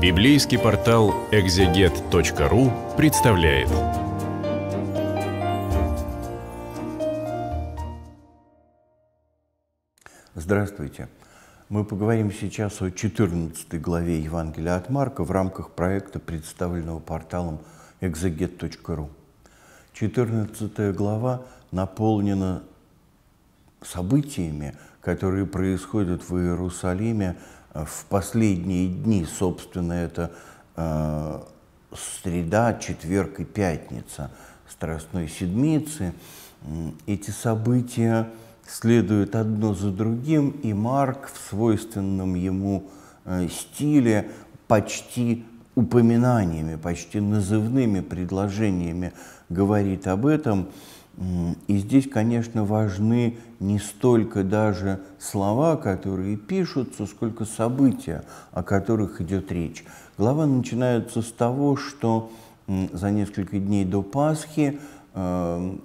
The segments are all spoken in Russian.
Библейский портал экзегет.ру представляет. Здравствуйте. Мы поговорим сейчас о 14 главе Евангелия от Марка в рамках проекта, представленного порталом экзегет.ру. 14 глава наполнена событиями, которые происходят в Иерусалиме в последние дни, собственно, это э, среда, четверг и пятница Страстной Седмицы, эти события следуют одно за другим, и Марк в свойственном ему э, стиле почти упоминаниями, почти назывными предложениями говорит об этом. И здесь, конечно, важны не столько даже слова, которые пишутся, сколько события, о которых идет речь. Глава начинается с того, что за несколько дней до Пасхи эм,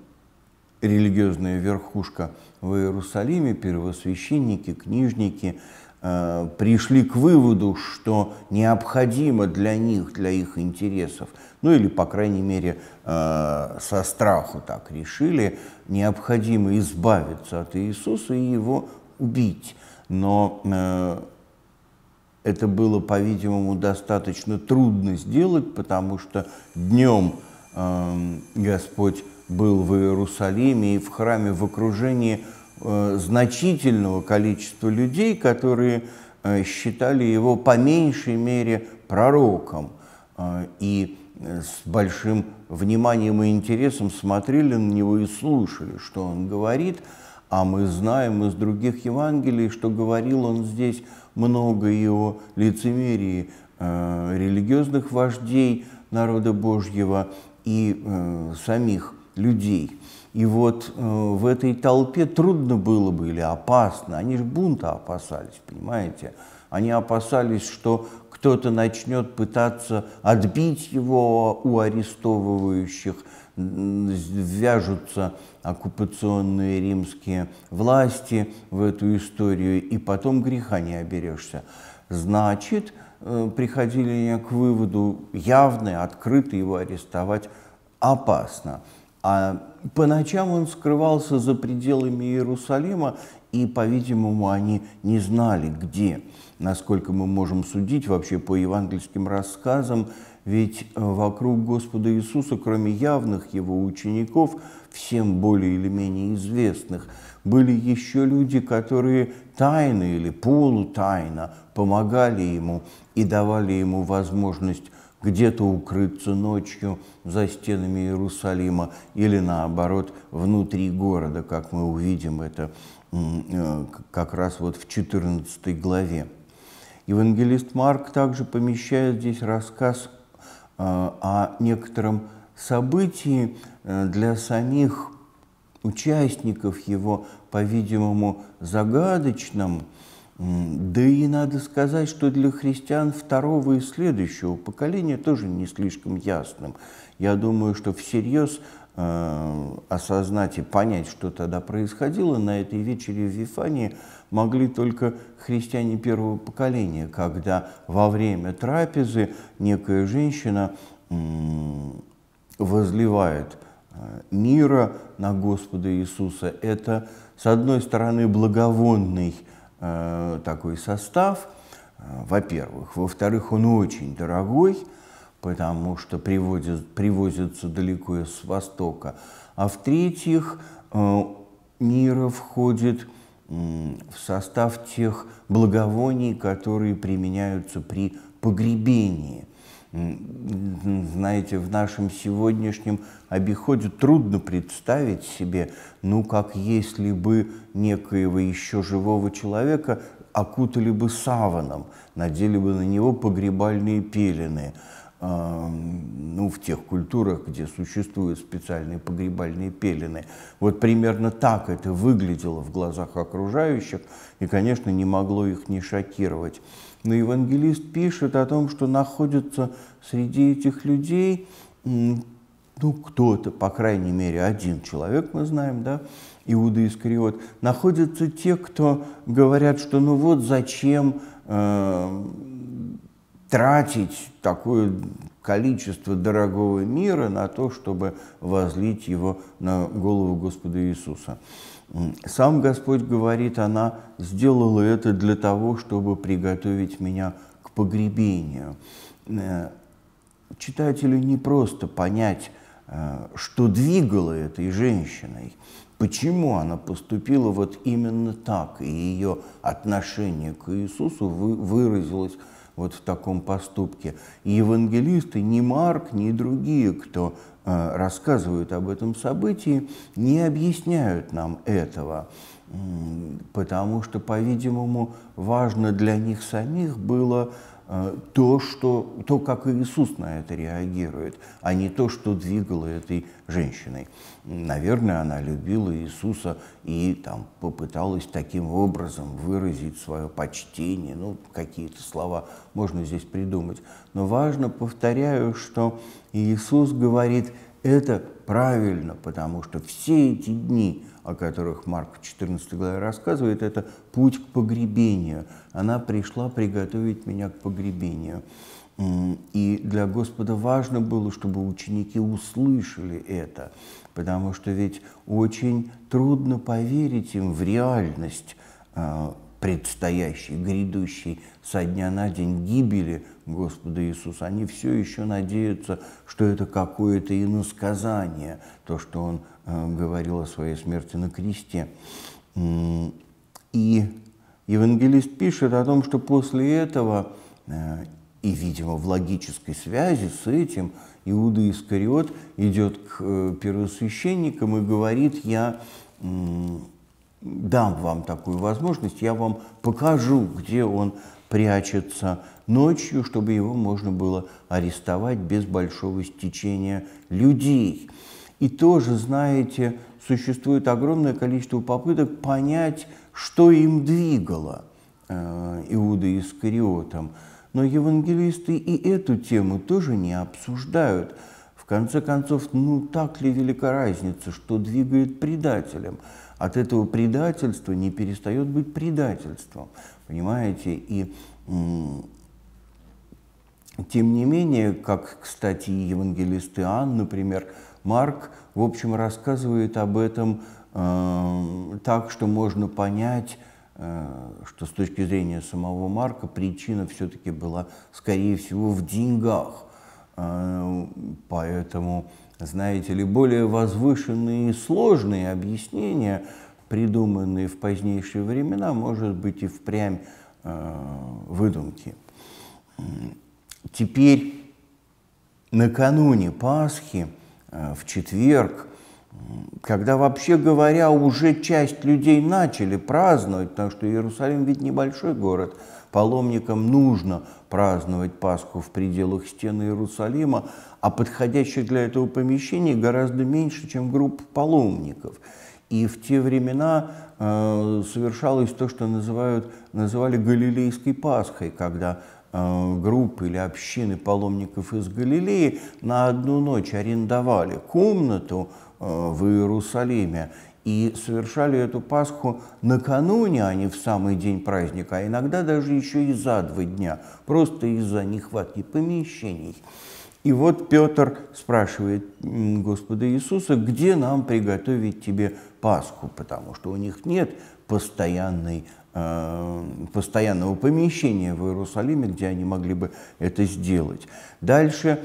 религиозная верхушка в Иерусалиме, первосвященники, книжники – Э, пришли к выводу, что необходимо для них, для их интересов, ну или, по крайней мере, э, со страху так решили, необходимо избавиться от Иисуса и его убить. Но э, это было, по-видимому, достаточно трудно сделать, потому что днем Господь был в Иерусалиме и в храме в окружении – Э, значительного количества людей, которые э, считали его по меньшей мере пророком э, и с большим вниманием и интересом смотрели на него и слушали, что он говорит, а мы знаем из других Евангелий, что говорил он здесь много и о лицемерии религиозных вождей народа Божьего и самих людей – и вот э, в этой толпе трудно было бы или опасно, они же бунта опасались, понимаете? Они опасались, что кто-то начнет пытаться отбить его у арестовывающих, вяжутся оккупационные римские власти в эту историю, и потом греха не оберешься. Значит, э, приходили к выводу, явно, открыто его арестовать опасно. А по ночам он скрывался за пределами Иерусалима, и, по-видимому, они не знали, где. Насколько мы можем судить вообще по евангельским рассказам, ведь э, вокруг Господа Иисуса, кроме явных его учеников, всем более или менее известных, были еще люди, которые тайно или полутайно помогали ему и давали ему возможность где-то укрыться ночью за стенами Иерусалима или наоборот внутри города, как мы увидим это э, как раз вот в 14 главе. Евангелист Марк также помещает здесь рассказ э, о некотором событии э, для самих участников его, по-видимому, загадочном, да и надо сказать, что для христиан второго и следующего поколения тоже не слишком ясным. Я думаю, что всерьез э, осознать и понять, что тогда происходило на этой вечере в Вифании, могли только христиане первого поколения, когда во время трапезы некая женщина э, возливает мира на Господа Иисуса. Это, с одной стороны, благовонный Э, такой состав, э, во-первых. Во-вторых, он очень дорогой, потому что привозят, привозятся далеко из Востока. А в-третьих, э, Нира входит в состав тех благовоний, которые применяются при погребении – знаете, в нашем сегодняшнем обиходе трудно представить себе, ну, как если бы некоего еще живого человека окутали бы саваном, надели бы на него погребальные пелены. А, ну, в тех культурах, где существуют специальные погребальные пелены. Вот примерно так это выглядело в глазах окружающих, и, конечно, не могло их не шокировать. Но евангелист пишет о том, что находится среди этих людей, ну, кто-то, по крайней мере, один человек, мы знаем, да, Иуда Искариот, находятся те, кто говорят, что ну вот зачем э, тратить такое количество дорогого мира на то, чтобы возлить его на голову Господа Иисуса. Сам Господь говорит, она сделала это для того, чтобы приготовить меня к погребению. Э, Читателю не просто понять, э, что двигало этой женщиной, почему она поступила вот именно так, и ее отношение к Иисусу выразилось вот в таком поступке. И евангелисты, ни Марк, ни другие, кто э, рассказывают об этом событии, не объясняют нам этого, потому что, по-видимому, важно для них самих было Э, то, что, то, как Иисус на это реагирует, а не то, что двигало этой женщиной. Наверное, она любила Иисуса и там, попыталась таким образом выразить свое почтение. Ну, какие-то слова можно здесь придумать. Но важно, повторяю, что Иисус говорит это правильно, потому что все эти дни, о которых Марк в 14 главе рассказывает, это путь к погребению. Она пришла приготовить меня к погребению. И для Господа важно было, чтобы ученики услышали это, потому что ведь очень трудно поверить им в реальность а, предстоящей, грядущей со дня на день гибели Господа Иисуса, они все еще надеются, что это какое-то иносказание, то, что он э, говорил о своей смерти на кресте. И евангелист пишет о том, что после этого, э, и, видимо, в логической связи с этим, Иуда Искариот идет к э, первосвященникам и говорит, я дам вам такую возможность, я вам покажу, где он прячется ночью, чтобы его можно было арестовать без большого стечения людей. И тоже, знаете, существует огромное количество попыток понять, что им двигало э, Иуда Искариотом. Но евангелисты и эту тему тоже не обсуждают. В конце концов, ну так ли велика разница, что двигает предателем? От этого предательства не перестает быть предательством понимаете? И тем не менее, как, кстати, и евангелист Иоанн, например, Марк, в общем, рассказывает об этом э, так, что можно понять, э, что с точки зрения самого Марка причина все-таки была, скорее всего, в деньгах. Э, поэтому, знаете ли, более возвышенные и сложные объяснения – придуманные в позднейшие времена, может быть, и впрямь э, выдумки. Теперь накануне Пасхи, э, в четверг, когда, вообще говоря, уже часть людей начали праздновать, потому что Иерусалим ведь небольшой город, паломникам нужно праздновать Пасху в пределах стены Иерусалима, а подходящих для этого помещений гораздо меньше, чем групп паломников – и в те времена э, совершалось то, что называют, называли Галилейской Пасхой, когда э, группы или общины паломников из Галилеи на одну ночь арендовали комнату э, в Иерусалиме и совершали эту Пасху накануне, а не в самый день праздника, а иногда даже еще и за два дня, просто из-за нехватки помещений. И вот Петр спрашивает Господа Иисуса, где нам приготовить тебе Пасху, потому что у них нет постоянной э, постоянного помещения в Иерусалиме, где они могли бы это сделать. Дальше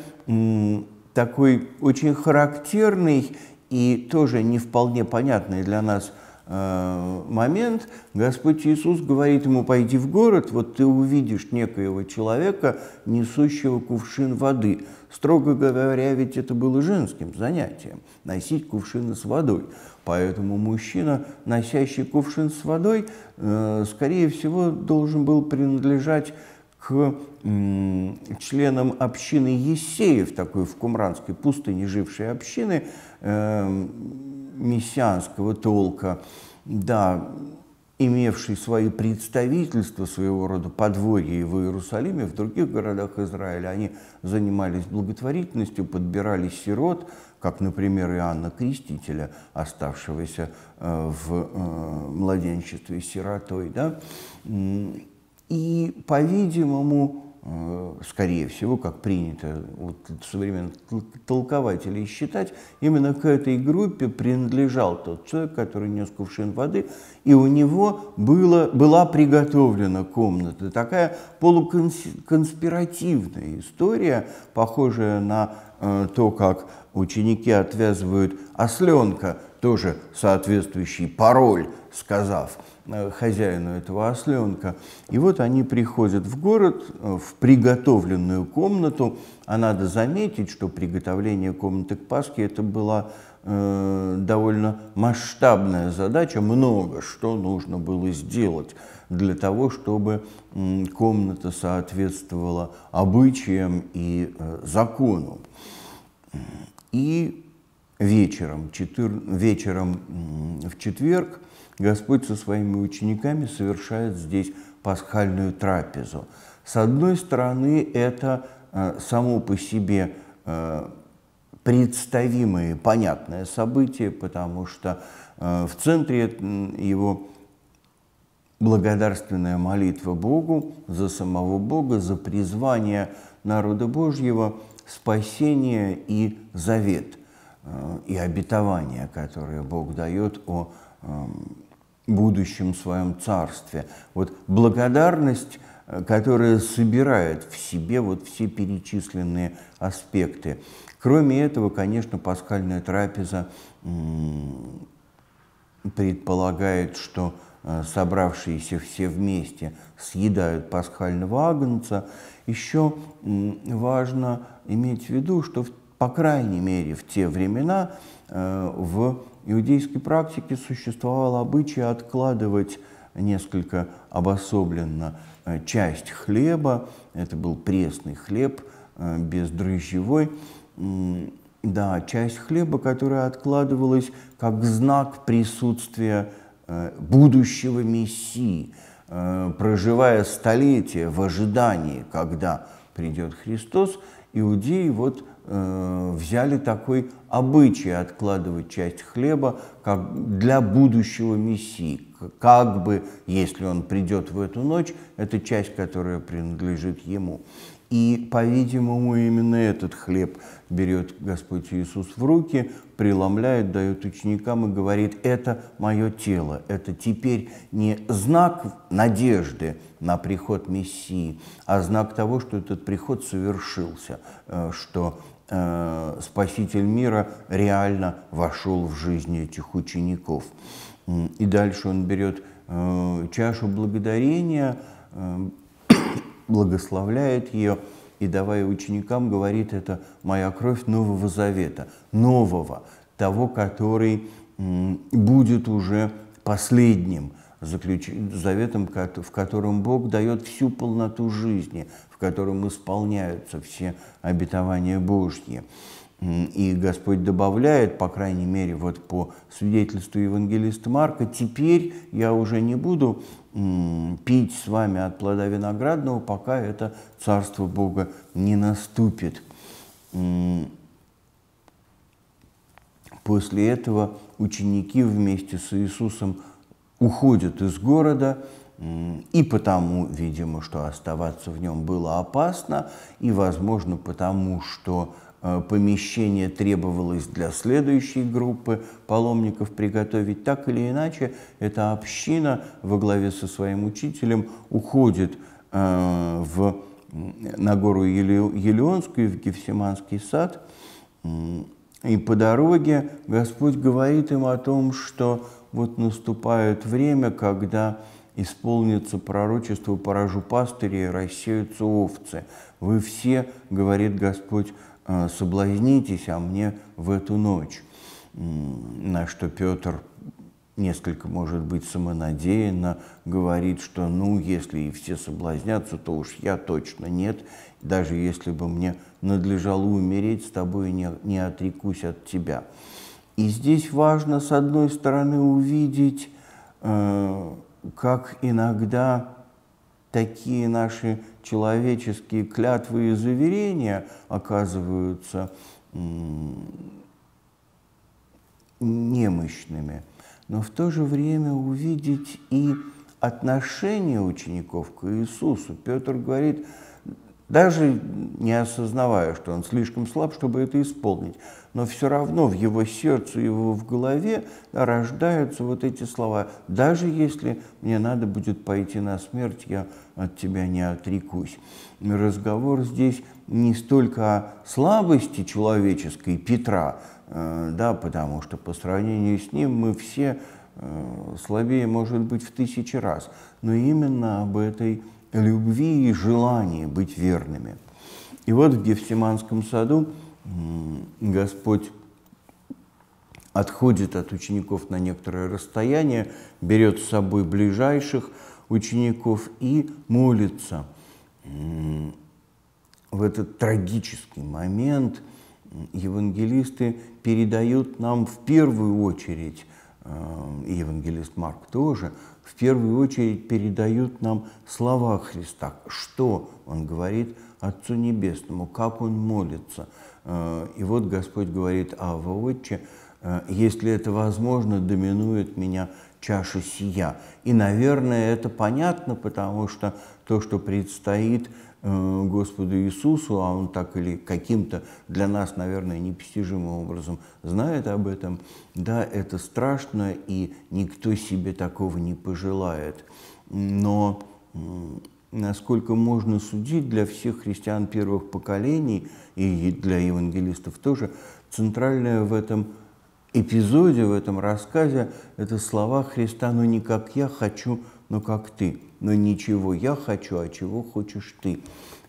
такой очень характерный и тоже не вполне понятный для нас – Э, момент, Господь Иисус говорит ему, пойди в город, вот ты увидишь некоего человека, несущего кувшин воды. Строго говоря, ведь это было женским занятием – носить кувшины с водой. Поэтому мужчина, носящий кувшин с водой, э, скорее всего, должен был принадлежать к членам общины Есеев, такой в Кумранской пустыне жившей общины, эм, мессианского толка, да, имевший свои представительства, своего рода подворья в Иерусалиме, в других городах Израиля. Они занимались благотворительностью, подбирали сирот, как, например, Иоанна Крестителя, оставшегося э, в э, младенчестве сиротой. Да? И, по-видимому, Э, скорее всего, как принято вот, толковать или считать, именно к этой группе принадлежал тот человек, который нес кувшин воды, и у него было, была приготовлена комната. Такая полуконспиративная история, похожая на э, то, как ученики отвязывают осленка – тоже соответствующий пароль, сказав э, хозяину этого осленка. И вот они приходят в город, э, в приготовленную комнату. А надо заметить, что приготовление комнаты к Пасхе это была э, довольно масштабная задача, много что нужно было сделать для того, чтобы э, комната соответствовала обычаям и э, закону. И вечером, четыр... вечером в четверг Господь со своими учениками совершает здесь пасхальную трапезу. С одной стороны, это э, само по себе э, представимое, понятное событие, потому что э, в центре его благодарственная молитва Богу за самого Бога, за призвание народа Божьего, спасение и завет. Э, и обетования, которые Бог дает о эм, будущем своем царстве. Вот благодарность, э, которая собирает в себе вот все перечисленные аспекты. Кроме этого, конечно, пасхальная трапеза предполагает, что э, собравшиеся все вместе съедают пасхального агнца, еще важно иметь в виду, что в по крайней мере, в те времена э, в иудейской практике существовал обычай откладывать несколько обособленно э, часть хлеба, это был пресный хлеб, э, бездрожжевой, да, часть хлеба, которая откладывалась как знак присутствия будущего Мессии, проживая столетия в ожидании, когда придет Христос, иудеи вот э, взяли такой обычай откладывать часть хлеба как для будущего Мессии. Как бы, если он придет в эту ночь, это часть, которая принадлежит ему. И, по-видимому, именно этот хлеб берет Господь Иисус в руки, преломляет, дает ученикам и говорит, это мое тело, это теперь не знак надежды на приход Мессии, а знак того, что этот приход совершился, э, что э, Спаситель мира реально вошел в жизнь этих учеников. И дальше он берет э, чашу благодарения, благословляет ее и, давая ученикам, говорит, это моя кровь Нового Завета, нового, того, который будет уже последним заключ... заветом, в котором Бог дает всю полноту жизни, в котором исполняются все обетования Божьи. И Господь добавляет, по крайней мере, вот по свидетельству евангелиста Марка, теперь я уже не буду пить с вами от плода виноградного, пока это Царство Бога не наступит. После этого ученики вместе с Иисусом уходят из города, и потому, видимо, что оставаться в нем было опасно, и, возможно, потому, что Э, помещение требовалось для следующей группы паломников приготовить. Так или иначе, эта община во главе со своим учителем уходит э, в, на гору Елеонскую, в Гефсиманский сад. И по дороге Господь говорит им о том, что вот наступает время, когда исполнится пророчество «Поражу пастырей, рассеются овцы». «Вы все, — говорит Господь, Э, соблазнитесь а мне в эту ночь». На что Петр несколько, может быть, самонадеянно говорит, что ну, если и все соблазнятся, то уж я точно нет, даже если бы мне надлежало умереть, с тобой не, не отрекусь от тебя. И здесь важно, с одной стороны, увидеть, э, как иногда такие наши человеческие клятвы и заверения оказываются немощными, но в то же время увидеть и отношение учеников к Иисусу. Петр говорит, даже не осознавая, что он слишком слаб, чтобы это исполнить, но все равно в его сердце, его в голове да, рождаются вот эти слова. Даже если мне надо будет пойти на смерть, я от тебя не отрекусь. Разговор здесь не столько о слабости человеческой Петра, э, да, потому что по сравнению с ним мы все э, слабее, может быть, в тысячи раз, но именно об этой любви и желании быть верными. И вот в Гефсиманском саду Господь отходит от учеников на некоторое расстояние, берет с собой ближайших учеников и молится. В этот трагический момент евангелисты передают нам в первую очередь, э, и евангелист Марк тоже, в первую очередь передают нам слова Христа, что он говорит Отцу Небесному, как он молится – Э, и вот Господь говорит, Ава Отче, э, если это возможно, доминует меня чаша сия. И, наверное, это понятно, потому что то, что предстоит э, Господу Иисусу, а Он так или каким-то для нас, наверное, непостижимым образом знает об этом, да, это страшно, и никто себе такого не пожелает. Но насколько можно судить, для всех христиан первых поколений и для евангелистов тоже, центральное в этом эпизоде, в этом рассказе, это слова Христа но «Ну, не как я хочу, но как ты». «Но «Ну, ничего я хочу, а чего хочешь ты».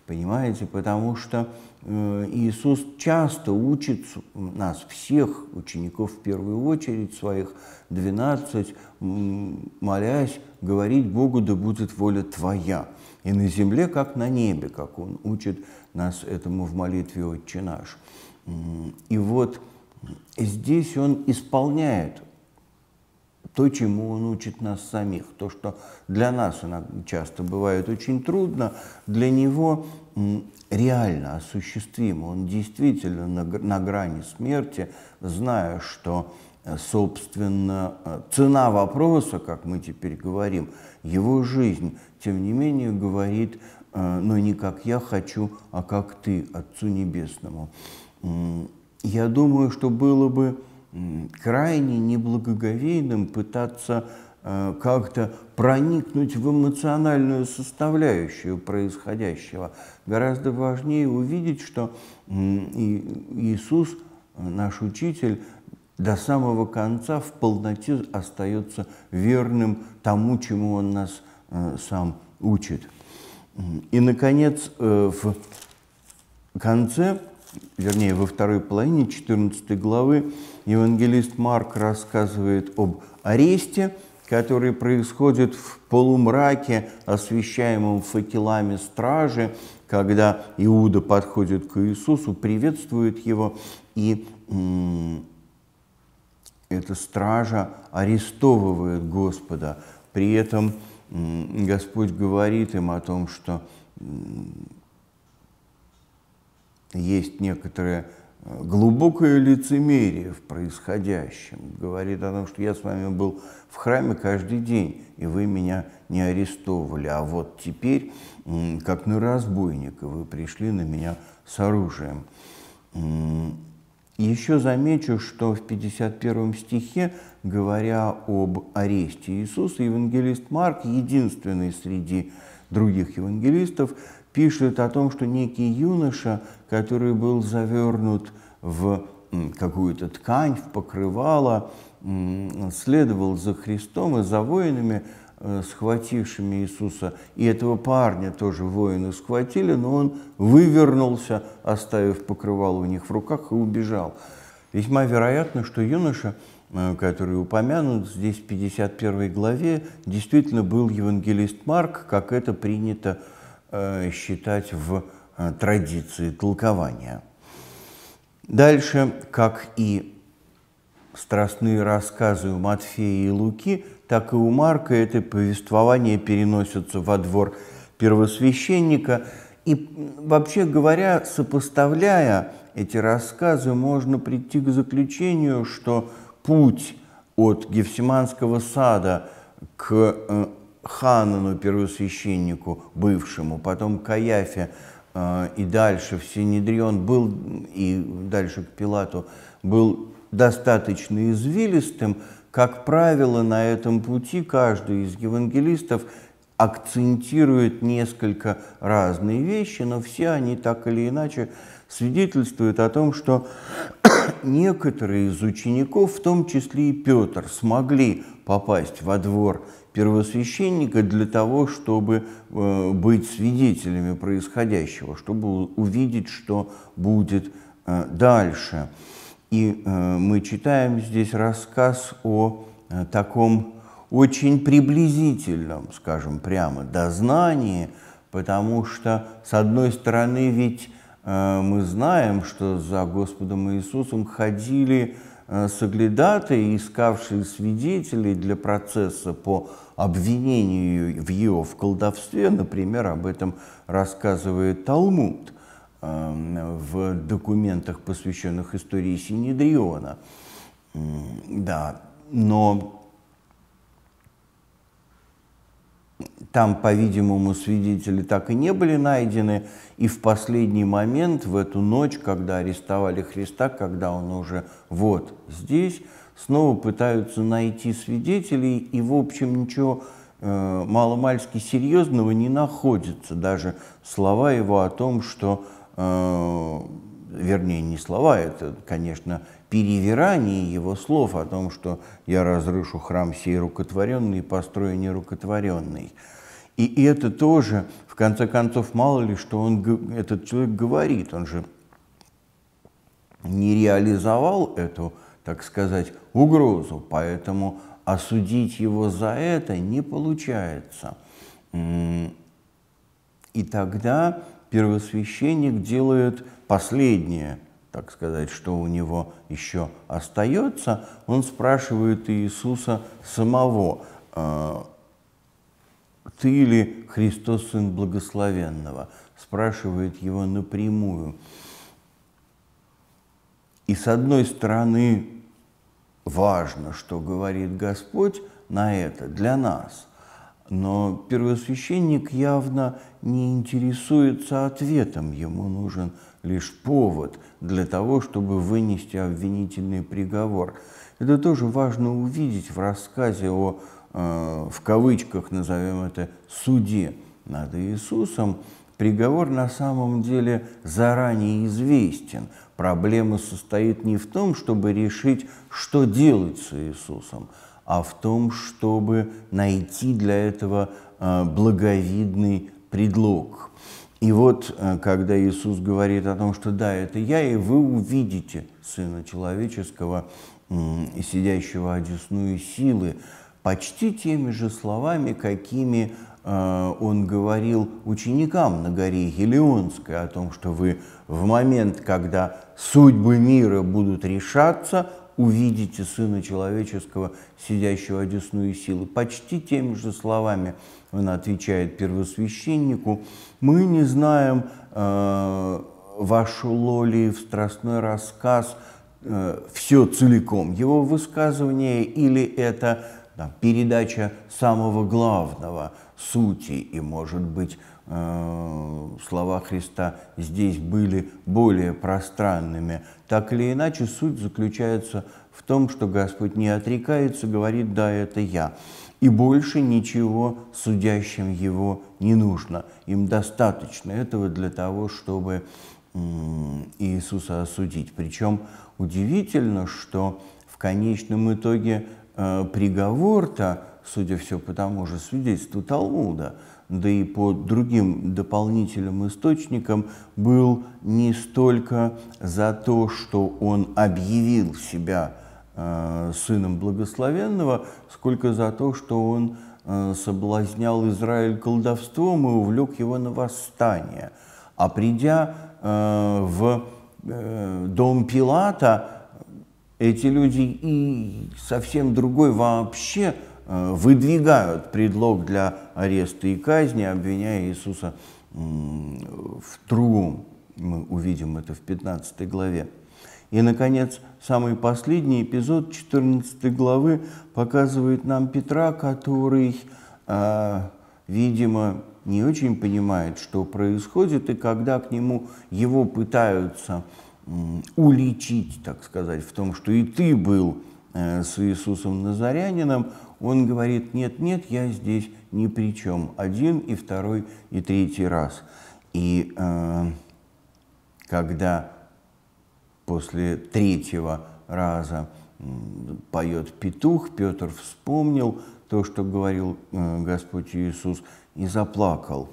Понимаете? Потому что э, Иисус часто учит нас всех, учеников в первую очередь, своих 12, молясь говорить Богу, да будет воля Твоя, и на земле, как на небе, как Он учит нас этому в молитве «Отче наш». И вот здесь Он исполняет то, чему он учит нас самих, то, что для нас часто бывает очень трудно, для него реально осуществимо. Он действительно на, грани смерти, зная, что Э, собственно, э, цена вопроса, как мы теперь говорим, его жизнь, тем не менее, говорит, э, но «Ну, не как я хочу, а как ты, Отцу Небесному. Я думаю, что было бы крайне неблагоговейным пытаться как-то проникнуть в эмоциональную составляющую происходящего. Гораздо важнее увидеть, что Иисус, наш учитель, до самого конца в полноте остается верным тому, чему он нас э, сам учит. И, наконец, э, в конце, вернее, во второй половине 14 главы евангелист Марк рассказывает об аресте, который происходит в полумраке, освещаемом факелами стражи, когда Иуда подходит к Иисусу, приветствует его и эта стража арестовывает Господа. При этом Господь говорит им о том, что есть некоторое э, глубокое лицемерие в происходящем. Говорит о том, что я с вами был в храме каждый день, и вы меня не арестовывали. А вот теперь, как на разбойника, вы пришли на меня с оружием еще замечу, что в 51 стихе, говоря об аресте Иисуса, евангелист Марк, единственный среди других евангелистов, пишет о том, что некий юноша, который был завернут в какую-то ткань, в покрывало, следовал за Христом и за воинами, Э, схватившими Иисуса. И этого парня тоже воины схватили, но он вывернулся, оставив покрывало у них в руках и убежал. Весьма вероятно, что юноша, э, который упомянут здесь в 51 главе, действительно был евангелист Марк, как это принято э, считать в традиции толкования. Дальше, как и страстные рассказы у Матфея и Луки, так и у Марка это повествование переносится во двор первосвященника. И вообще говоря, сопоставляя эти рассказы, можно прийти к заключению, что путь от Гефсиманского сада к э, Ханану, первосвященнику бывшему, потом к Каяфе э, и дальше в Синедрион был, и дальше к Пилату, был достаточно извилистым, как правило, на этом пути каждый из евангелистов акцентирует несколько разные вещи, но все они так или иначе свидетельствуют о том, что некоторые из учеников, в том числе и Петр, смогли попасть во двор первосвященника для того, чтобы э, быть свидетелями происходящего, чтобы увидеть, что будет э, дальше. И э, мы читаем здесь рассказ о э, таком очень приблизительном, скажем прямо, дознании, потому что, с одной стороны, ведь э, мы знаем, что за Господом Иисусом ходили соглядатые, искавшие свидетелей для процесса по обвинению в его в колдовстве, например, об этом рассказывает Талмуд – Э, в документах, посвященных истории Синедриона. Да, но там, по-видимому, свидетели так и не были найдены, и в последний момент, в эту ночь, когда арестовали Христа, когда он уже вот здесь, снова пытаются найти свидетелей, и, в общем, ничего э, маломальски серьезного не находится, даже слова его о том, что Э, вернее, не слова, это, конечно, перевирание его слов о том, что я разрушу храм сей рукотворенный и построю нерукотворенный. И это тоже, в конце концов, мало ли, что он, этот человек говорит, он же не реализовал эту, так сказать, угрозу, поэтому осудить его за это не получается. И тогда первосвященник делает последнее, так сказать, что у него еще остается, он спрашивает Иисуса самого, «А, «Ты ли Христос, Сын Благословенного?» спрашивает его напрямую. И с одной стороны, важно, что говорит Господь на это для нас – но первосвященник явно не интересуется ответом, ему нужен лишь повод для того, чтобы вынести обвинительный приговор. Это тоже важно увидеть в рассказе о, э, в кавычках назовем это, суде над Иисусом. Приговор на самом деле заранее известен. Проблема состоит не в том, чтобы решить, что делать с Иисусом, а в том, чтобы найти для этого э, благовидный предлог. И вот, э, когда Иисус говорит о том, что да, это я, и вы увидите Сына Человеческого, сидящего одесную силы, почти теми же словами, какими э, он говорил ученикам на горе Гелионской о том, что вы в момент, когда судьбы мира будут решаться, увидите Сына Человеческого, сидящего одесную силы». Почти теми же словами он отвечает первосвященнику, «Мы не знаем, э, вошло ли в страстной рассказ э, все целиком, его высказывание или это там, передача самого главного, сути, и, может быть, Э, слова Христа здесь были более пространными. Так или иначе, суть заключается в том, что Господь не отрекается, говорит «да, это я». И больше ничего судящим его не нужно. Им достаточно этого для того, чтобы Иисуса осудить. Причем удивительно, что в конечном итоге э, приговор-то, судя все по тому же свидетельству Талмуда, да и по другим дополнительным источникам, был не столько за то, что он объявил себя э, сыном благословенного, сколько за то, что он э, соблазнял Израиль колдовством и увлек его на восстание. А придя э, в э, дом Пилата, эти люди и совсем другой вообще – Э, выдвигают предлог для ареста и казни, обвиняя Иисуса в тру. Мы увидим это в 15 главе. И, наконец, самый последний эпизод 14 главы показывает нам Петра, который, э, видимо, не очень понимает, что происходит, и когда к нему его пытаются уличить, так сказать, в том, что и ты был Э, с Иисусом Назарянином, он говорит, нет, нет, я здесь ни при чем. Один и второй и третий раз. И э, когда после третьего раза поет петух, Петр вспомнил то, что говорил э, Господь Иисус, и заплакал.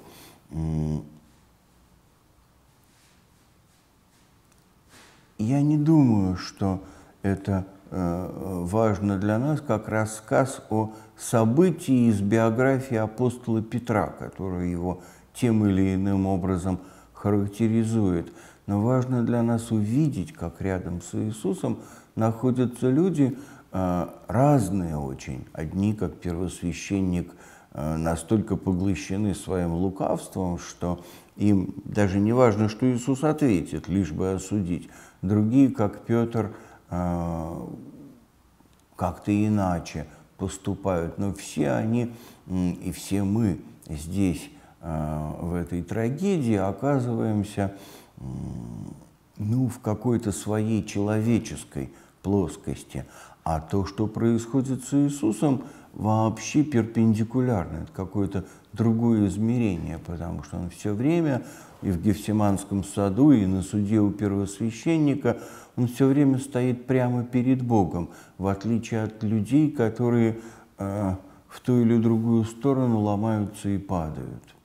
Я не думаю, что это Э, важно для нас как рассказ о событии из биографии апостола Петра, который его тем или иным образом характеризует. Но важно для нас увидеть, как рядом с Иисусом находятся люди э, разные очень. Одни, как первосвященник, э, настолько поглощены своим лукавством, что им даже не важно, что Иисус ответит, лишь бы осудить. Другие, как Петр, – а, как-то иначе поступают. Но все они и все мы здесь, а, в этой трагедии, оказываемся ну, в какой-то своей человеческой плоскости. А то, что происходит с Иисусом, вообще перпендикулярно. Это какое-то другое измерение, потому что он все время и в Гефсиманском саду, и на суде у первосвященника он все время стоит прямо перед Богом, в отличие от людей, которые э, в ту или другую сторону ломаются и падают.